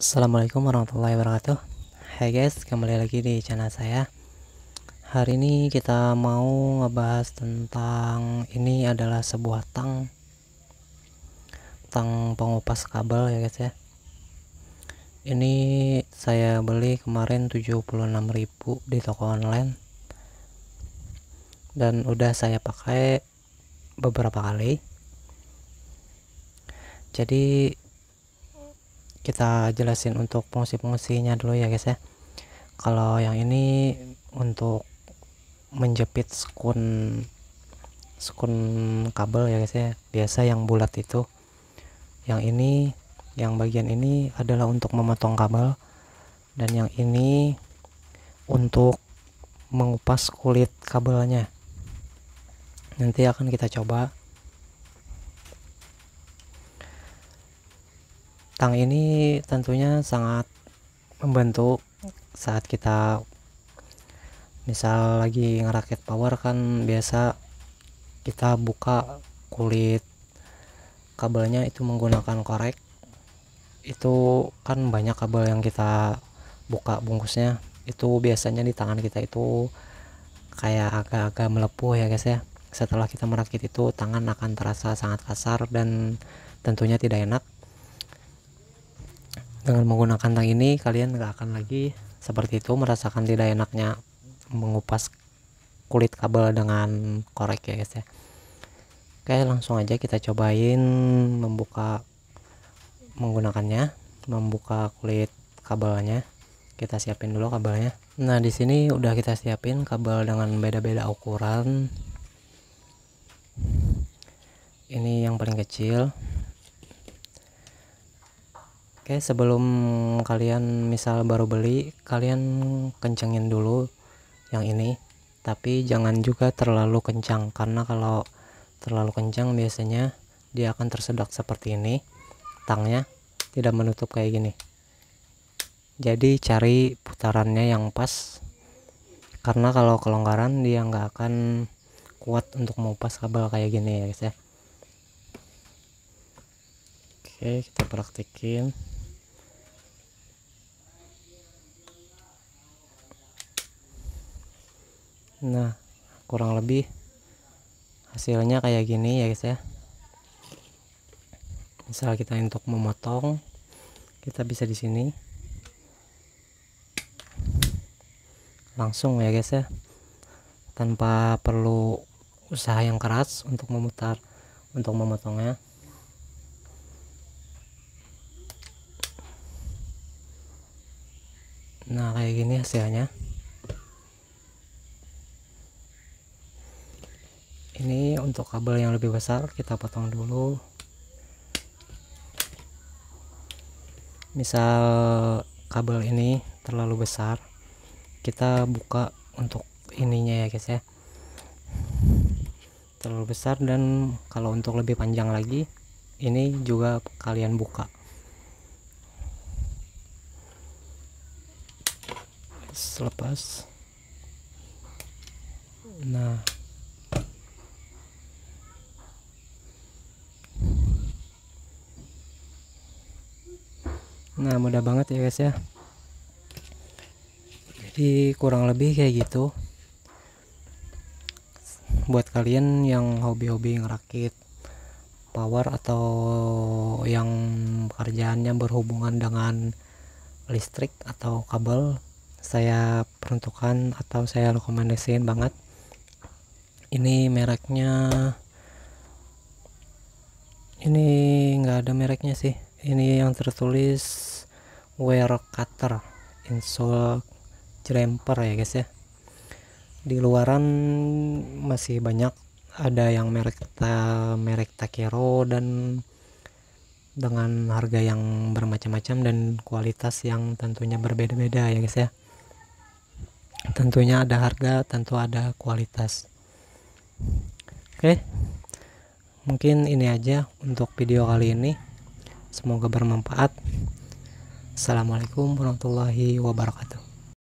Assalamualaikum warahmatullahi wabarakatuh Hai guys, kembali lagi di channel saya Hari ini kita mau ngebahas tentang Ini adalah sebuah tang Tang pengupas kabel ya guys ya Ini saya beli kemarin 76.000 di toko online Dan udah saya pakai beberapa kali Jadi kita jelasin untuk fungsi-fungsinya dulu ya guys ya kalau yang ini untuk menjepit skun skun kabel ya guys ya biasa yang bulat itu yang ini yang bagian ini adalah untuk memotong kabel dan yang ini untuk mengupas kulit kabelnya nanti akan kita coba Tang ini tentunya sangat membantu saat kita misal lagi ngerakit power kan biasa kita buka kulit kabelnya itu menggunakan korek itu kan banyak kabel yang kita buka bungkusnya itu biasanya di tangan kita itu kayak agak-agak melepuh ya guys ya setelah kita merakit itu tangan akan terasa sangat kasar dan tentunya tidak enak dengan menggunakan tang ini kalian nggak akan lagi seperti itu merasakan tidak enaknya mengupas kulit kabel dengan korek ya guys ya oke langsung aja kita cobain membuka menggunakannya membuka kulit kabelnya kita siapin dulu kabelnya nah di sini udah kita siapin kabel dengan beda-beda ukuran ini yang paling kecil Oke, sebelum kalian misal baru beli, kalian kencengin dulu yang ini. Tapi jangan juga terlalu kencang karena kalau terlalu kencang biasanya dia akan tersedak seperti ini. Tangnya tidak menutup kayak gini. Jadi cari putarannya yang pas. Karena kalau kelonggaran dia nggak akan kuat untuk mengupas kabel kayak gini ya guys ya. Oke, kita praktikin. nah kurang lebih hasilnya kayak gini ya guys ya misal kita untuk memotong kita bisa di sini langsung ya guys ya tanpa perlu usaha yang keras untuk memutar untuk memotongnya nah kayak gini hasilnya untuk kabel yang lebih besar kita potong dulu misal kabel ini terlalu besar kita buka untuk ininya ya guys ya terlalu besar dan kalau untuk lebih panjang lagi ini juga kalian buka selepas nah nah mudah banget ya guys ya jadi kurang lebih kayak gitu buat kalian yang hobi-hobi ngerakit power atau yang pekerjaannya berhubungan dengan listrik atau kabel saya peruntukkan atau saya rekomendasiin banget ini mereknya ini nggak ada mereknya sih ini yang tertulis wear cutter insole jumper ya guys ya di luaran masih banyak ada yang merek ta, merek Takero dan dengan harga yang bermacam-macam dan kualitas yang tentunya berbeda-beda ya guys ya tentunya ada harga tentu ada kualitas oke okay mungkin ini aja untuk video kali ini semoga bermanfaat assalamualaikum warahmatullahi wabarakatuh